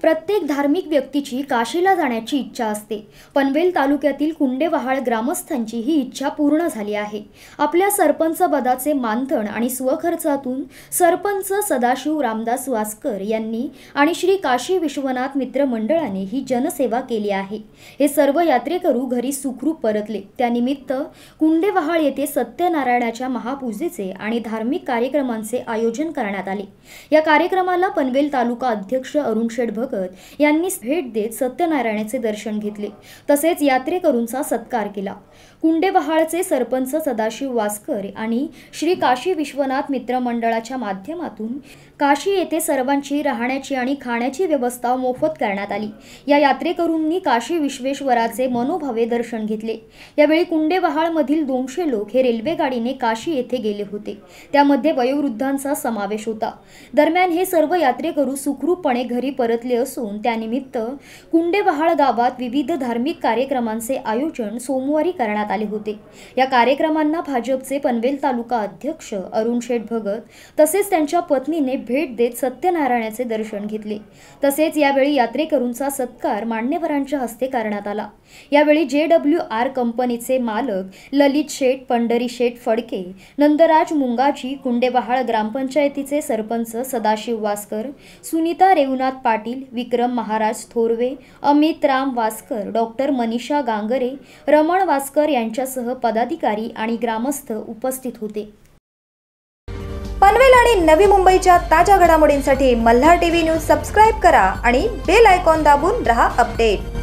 प्रत्येक धार्मिक व्यक्तीची काशीला जाण्याची इच्छा असते पनवेल तालुक्यातील कुंडेवहाळ ग्रामस्थांची ही इच्छा पूर्ण झाली आहे आपल्या सरपंच पदाचे मानधन आणि स्वखर्चातून सरपंच सदाशिव रामदास वासकर यांनी आणि श्री काशी विश्वनाथ मित्र मंडळाने ही जनसेवा केली आहे हे सर्व यात्रेकरू घरी सुखरूप परतले त्यानिमित्त कुंडेवहाळ येथे सत्यनारायणाच्या महापूजेचे आणि धार्मिक कार्यक्रमांचे आयोजन करण्यात आले या कार्यक्रमाला पनवेल तालुका अध्यक्ष अरुण शेठ भगत यांनी भेट देत सत्यनारायणाचे दर्शन घेतले तसेच यात्रेकरूंचा सत्कार केला कुंडेबहाळचे सरपंच सदाशिव वास्कर आणि श्री काशी विश्वनाथ मित्र मंडळाच्या माध्यमातून काशी येथे सर्वांची राहण्याची आणि खाण्याची व्यवस्था मोफत करण्यात आली या यात्रेकरूंनी काशी विश्वेश्वराचे मनोभावे दर्शन घेतले यावेळी कुंडेबहाळमधील दोनशे लोक हे रेल्वे गाडीने काशी येथे गेले होते त्यामध्ये वयोवृद्धांचा समावेश होता दरम्यान हे सर्व यात्रेकरू सुखरूपपणे घरी परतले घेतले असून त्यानिमित्त कुंडेबहाळ गावात विविध धार्मिक कार्यक्रमांचे आयोजन सोमवारी करण्यात आले होते या कार्यक्रमांना भाजपचे पनवेल तालुका अध्यक्ष अरुण शेठ भगत तसेच त्यांच्या पत्नीने भेट देत सत्यनारायणाचे दर्शन घेतले तसेच यावेळी यात्रेकरूंचा सत्कार मान्यवरांच्या हस्ते करण्यात आला यावेळी जे डब्ल्यू आर कंपनीचे मालक ललित शेठ पंढरी शेठ फडके नंदराज मुंगाजी कुंडेबहाळ ग्रामपंचायतीचे सरपंच सदाशिव वासकर सुनीता रेवनाथ पाटील पाटील विक्रम महाराज थोरवे अमित राम वास्कर डॉक्टर मनीषा गांगरे रमण वासकर यांच्यासह पदाधिकारी आणि ग्रामस्थ उपस्थित होते पनवेल आणि नवी मुंबईच्या ताज्या घडामोडींसाठी मल्हार टीव्ही न्यूज सबस्क्राईब करा आणि बेल आयकॉन दाबून रहा अपडेट